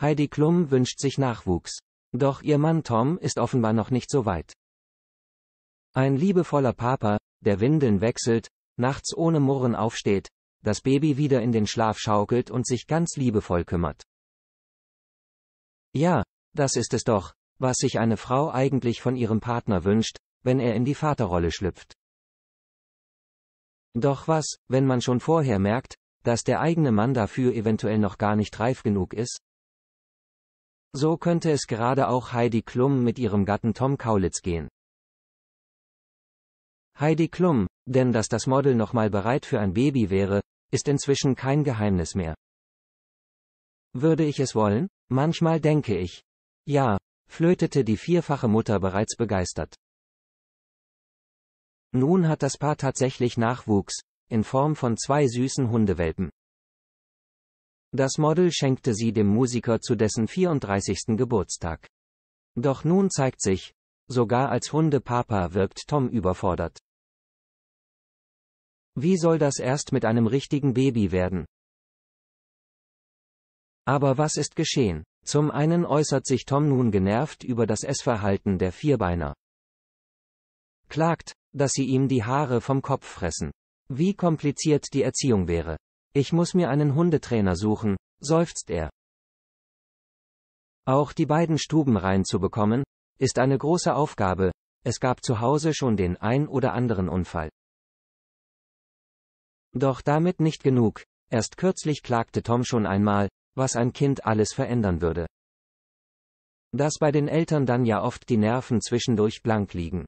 Heidi Klum wünscht sich Nachwuchs. Doch ihr Mann Tom ist offenbar noch nicht so weit. Ein liebevoller Papa, der Windeln wechselt, nachts ohne Murren aufsteht, das Baby wieder in den Schlaf schaukelt und sich ganz liebevoll kümmert. Ja, das ist es doch, was sich eine Frau eigentlich von ihrem Partner wünscht, wenn er in die Vaterrolle schlüpft. Doch was, wenn man schon vorher merkt, dass der eigene Mann dafür eventuell noch gar nicht reif genug ist? So könnte es gerade auch Heidi Klum mit ihrem Gatten Tom Kaulitz gehen. Heidi Klum, denn dass das Model nochmal bereit für ein Baby wäre, ist inzwischen kein Geheimnis mehr. Würde ich es wollen? Manchmal denke ich. Ja, flötete die vierfache Mutter bereits begeistert. Nun hat das Paar tatsächlich Nachwuchs, in Form von zwei süßen Hundewelpen. Das Model schenkte sie dem Musiker zu dessen 34. Geburtstag. Doch nun zeigt sich, sogar als Hundepapa wirkt Tom überfordert. Wie soll das erst mit einem richtigen Baby werden? Aber was ist geschehen? Zum einen äußert sich Tom nun genervt über das Essverhalten der Vierbeiner. Klagt, dass sie ihm die Haare vom Kopf fressen. Wie kompliziert die Erziehung wäre. Ich muss mir einen Hundetrainer suchen, seufzt er. Auch die beiden Stuben reinzubekommen, ist eine große Aufgabe, es gab zu Hause schon den ein oder anderen Unfall. Doch damit nicht genug, erst kürzlich klagte Tom schon einmal, was ein Kind alles verändern würde. Dass bei den Eltern dann ja oft die Nerven zwischendurch blank liegen.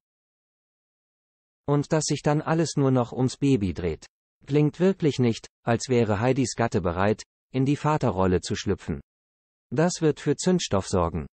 Und dass sich dann alles nur noch ums Baby dreht. Klingt wirklich nicht, als wäre Heidis Gatte bereit, in die Vaterrolle zu schlüpfen. Das wird für Zündstoff sorgen.